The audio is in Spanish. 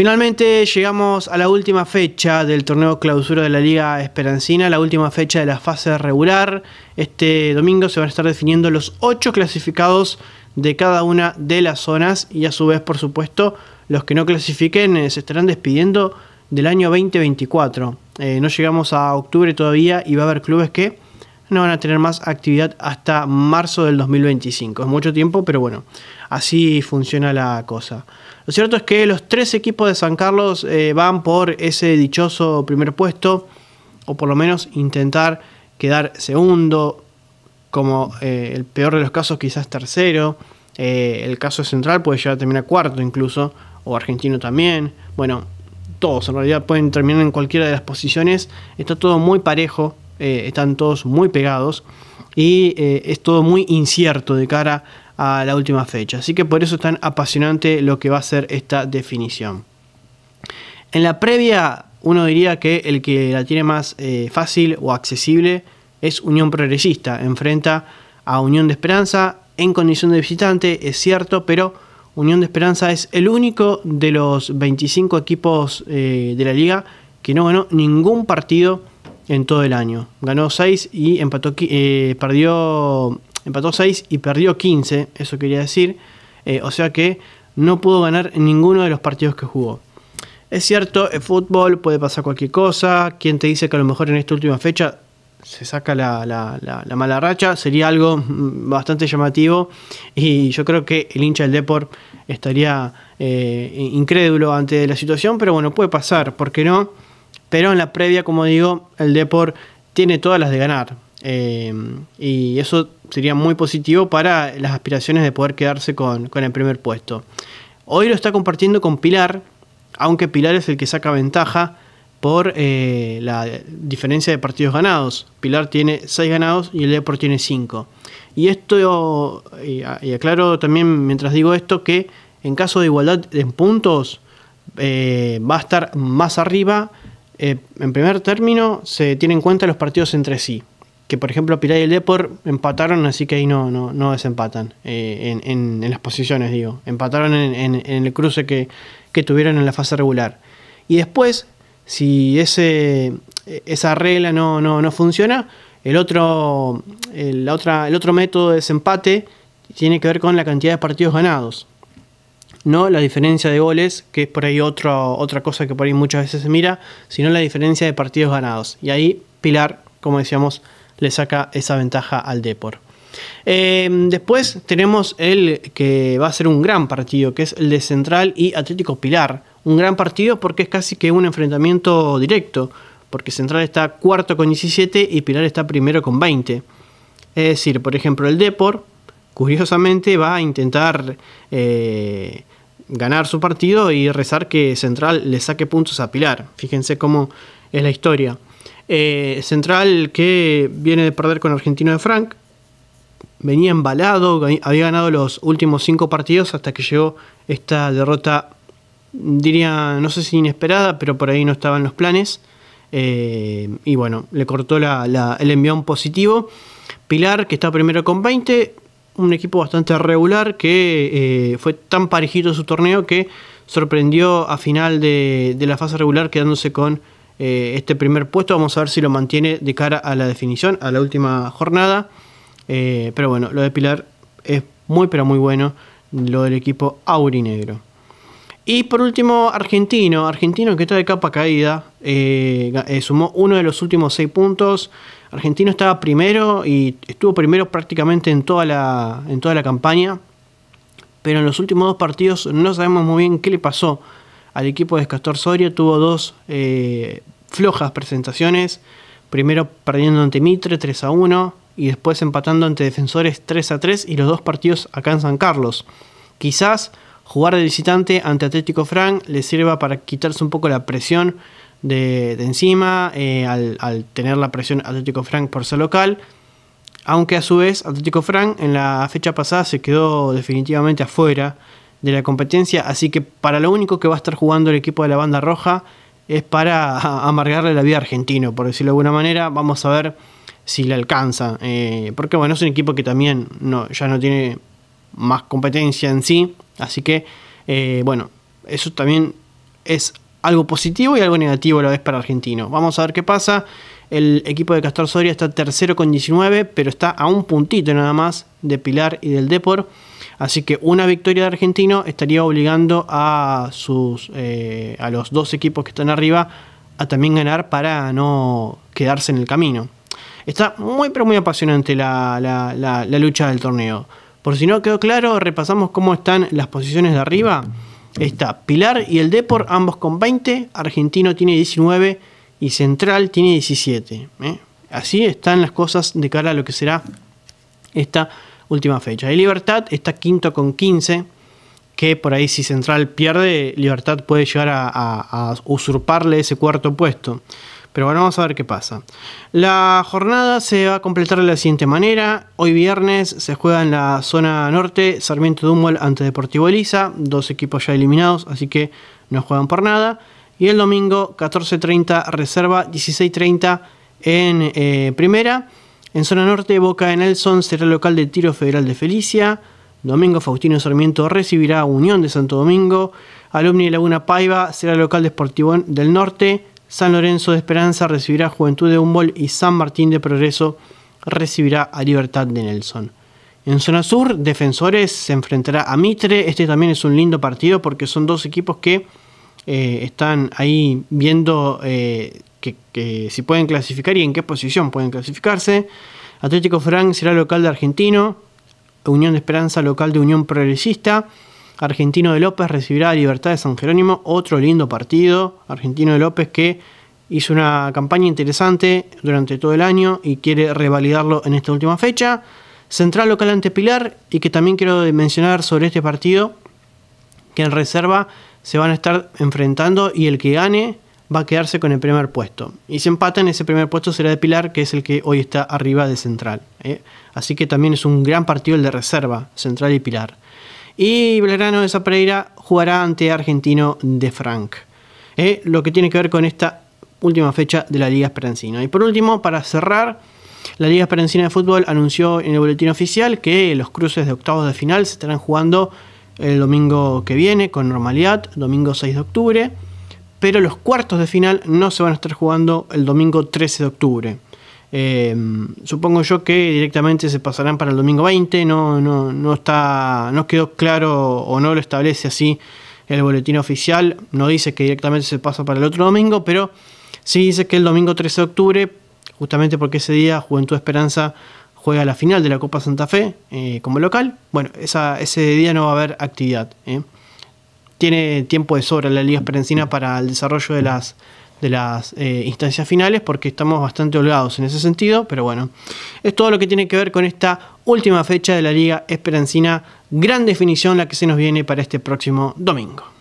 Finalmente llegamos a la última fecha del torneo clausura de la Liga Esperancina, la última fecha de la fase regular. Este domingo se van a estar definiendo los ocho clasificados de cada una de las zonas y a su vez, por supuesto, los que no clasifiquen eh, se estarán despidiendo del año 2024. Eh, no llegamos a octubre todavía y va a haber clubes que no van a tener más actividad hasta marzo del 2025. Es mucho tiempo, pero bueno, así funciona la cosa. Lo cierto es que los tres equipos de San Carlos eh, van por ese dichoso primer puesto, o por lo menos intentar quedar segundo, como eh, el peor de los casos quizás tercero. Eh, el caso central puede llegar a terminar cuarto incluso, o argentino también. Bueno, todos en realidad pueden terminar en cualquiera de las posiciones. Está todo muy parejo, están todos muy pegados y es todo muy incierto de cara a la última fecha. Así que por eso es tan apasionante lo que va a ser esta definición. En la previa, uno diría que el que la tiene más eh, fácil o accesible es Unión Progresista. Enfrenta a Unión de Esperanza en condición de visitante, es cierto, pero Unión de Esperanza es el único de los 25 equipos eh, de la liga que no ganó ningún partido en todo el año. Ganó 6 y empató, eh, perdió empató 6 y perdió 15, eso quería decir. Eh, o sea que no pudo ganar ninguno de los partidos que jugó. Es cierto, el fútbol puede pasar cualquier cosa. Quien te dice que a lo mejor en esta última fecha se saca la, mala racha sería algo mm, bastante llamativo. Y yo creo que el hincha del Deport estaría eh, incrédulo ante la situación, pero bueno, puede pasar, ¿por qué no? Pero en la previa, como digo, el Deport tiene todas las de ganar. Eh, y eso sería muy positivo para las aspiraciones de poder quedarse con, el primer puesto. Hoy lo está compartiendo con Pilar, aunque Pilar es el que saca ventaja por eh, la diferencia de partidos ganados. Pilar tiene 6 ganados y el Deport tiene 5. Y esto, y aclaro también mientras digo esto, que en caso de igualdad en puntos, eh, va a estar más arriba. Eh, en primer término, se tienen en cuenta los partidos entre sí que por ejemplo Pilar y el Depor empataron, así que ahí no, no, no desempatan eh, en, las posiciones, digo. Empataron en, el cruce que, tuvieron en la fase regular. Y después, si ese, esa regla no, no, funciona, el otro, otra, el otro método de desempate tiene que ver con la cantidad de partidos ganados. No la diferencia de goles, que es por ahí otra cosa que por ahí muchas veces se mira, sino la diferencia de partidos ganados. Y ahí Pilar, como decíamos, le saca esa ventaja al Depor. Em, después tenemos el que va a ser un gran partido, que es el de Central y Atlético Pilar. Un gran partido porque es casi que un enfrentamiento directo, porque Central está cuarto con 17 y Pilar está primero con 20. Es decir, por ejemplo, el Depor, curiosamente, va a intentar eh, ganar su partido y rezar que Central le saque puntos a Pilar. Fíjense cómo es la historia. Eh, central que viene de perder con Argentino de Frank. Venía embalado, había ganado los últimos cinco partidos hasta que llegó esta derrota, diría, no sé si inesperada, pero por ahí no estaban los planes. Eh, y bueno, le cortó el envión positivo. Pilar, que está primero con 20, un equipo bastante regular que eh, fue tan parejito su torneo que sorprendió a final de la fase regular quedándose con eh, este primer puesto. Vamos a ver si lo mantiene de cara a la definición, a la última jornada. Eh, pero bueno, lo de Pilar es muy pero muy bueno, lo del equipo aurinegro. Y por último, Argentino. Argentino que está de capa caída. Eh, sumó uno de los últimos seis puntos. Argentino estaba primero y estuvo primero prácticamente en toda la, en toda la campaña. Pero en los últimos dos partidos no sabemos muy bien qué le pasó al equipo de Castor Soria. Tuvo dos eh, flojas presentaciones. Primero perdiendo ante Mitre 3 a 1 y después empatando ante Defensores 3 a 3 y los dos partidos acá en San Carlos. Quizás jugar de visitante ante Atlético Frank le sirva para quitarse un poco la presión de, encima eh, al, al tener la presión Atlético Frank por ser local. Aunque a su vez Atlético Frank en la fecha pasada se quedó definitivamente afuera de la competencia, así que para lo único que va a estar jugando el equipo de la banda roja es para amargarle la vida a argentino, por decirlo de alguna manera, vamos a ver si le alcanza, eh, porque bueno, es un equipo que también no, ya no tiene más competencia en sí, así que eh, bueno, eso también es algo positivo y algo negativo a la vez para Argentino. Vamos a ver qué pasa. El equipo de Castor Soria está tercero con 19, pero está a un puntito nada más de Pilar y del Deport. Así que una victoria de Argentino estaría obligando a, sus, eh, a los dos equipos que están arriba a también ganar para no quedarse en el camino. Está muy pero muy apasionante la, lucha del torneo. Por si no quedó claro, repasamos cómo están las posiciones de arriba. Está Pilar y el Depor, ambos con 20. Argentino tiene 19 y Central tiene 17. ¿eh? Así están las cosas de cara a lo que será esta última fecha. Y Libertad está quinto con 15, que por ahí si Central pierde, Libertad puede llegar a, usurparle ese cuarto puesto. Pero bueno, vamos a ver qué pasa. La jornada se va a completar de la siguiente manera. Hoy viernes se juega en la zona norte Sarmiento Dumbol ante Deportivo Elisa. Dos equipos ya eliminados, así que no juegan por nada. Y el domingo 14.30 Reserva, 16.30 en eh, primera. En zona norte, Boca de Nelson será local de Tiro Federal de Felicia. Domingo Faustino Sarmiento recibirá Unión de Santo Domingo. Alumni de Laguna Paiva será local de Sportivón del Norte. San Lorenzo de Esperanza recibirá Juventud de Humboldt y San Martín de Progreso recibirá a Libertad de Nelson. En zona sur, Defensores se enfrentará a Mitre. Este también es un lindo partido porque son dos equipos que eh, están ahí viendo eh, que, si pueden clasificar y en qué posición pueden clasificarse. Atlético Frank será local de Argentino. Unión de Esperanza local de Unión Progresista. Argentino de López recibirá Libertad de San Jerónimo. Otro lindo partido. Argentino de López que hizo una campaña interesante durante todo el año y quiere revalidarlo en esta última fecha. Central local ante Pilar y que también quiero mencionar sobre este partido que en reserva se van a estar enfrentando y el que gane va a quedarse con el primer puesto. Y si empatan, ese primer puesto será de Pilar, que es el que hoy está arriba de Central. ¿eh? Así que también es un gran partido el de reserva, Central y Pilar. Y Belgrano de Zapereira jugará ante Argentino de Frank. ¿eh? Lo que tiene que ver con esta última fecha de la Liga Esperanzina Y por último, para cerrar, la Liga Esperancina de Fútbol anunció en el boletín oficial que los cruces de octavos de final se estarán jugando el domingo que viene con normalidad, domingo 6 de octubre pero los cuartos de final no se van a estar jugando el domingo 13 de octubre. Eh, supongo yo que directamente se pasarán para el domingo 20, no, no, está, no quedó claro o no lo establece así el boletín oficial, no dice que directamente se pasa para el otro domingo, pero sí dice que el domingo 13 de octubre, justamente porque ese día Juventud Esperanza juega la final de la Copa Santa Fe eh, como local, bueno, ese día no va a haber actividad. Eh tiene tiempo de sobra la Liga Esperanzina para el desarrollo de las, de las eh, instancias finales porque estamos bastante holgados en ese sentido, pero bueno, es todo lo que tiene que ver con esta última fecha de la Liga Esperancina, gran definición la que se nos viene para este próximo domingo.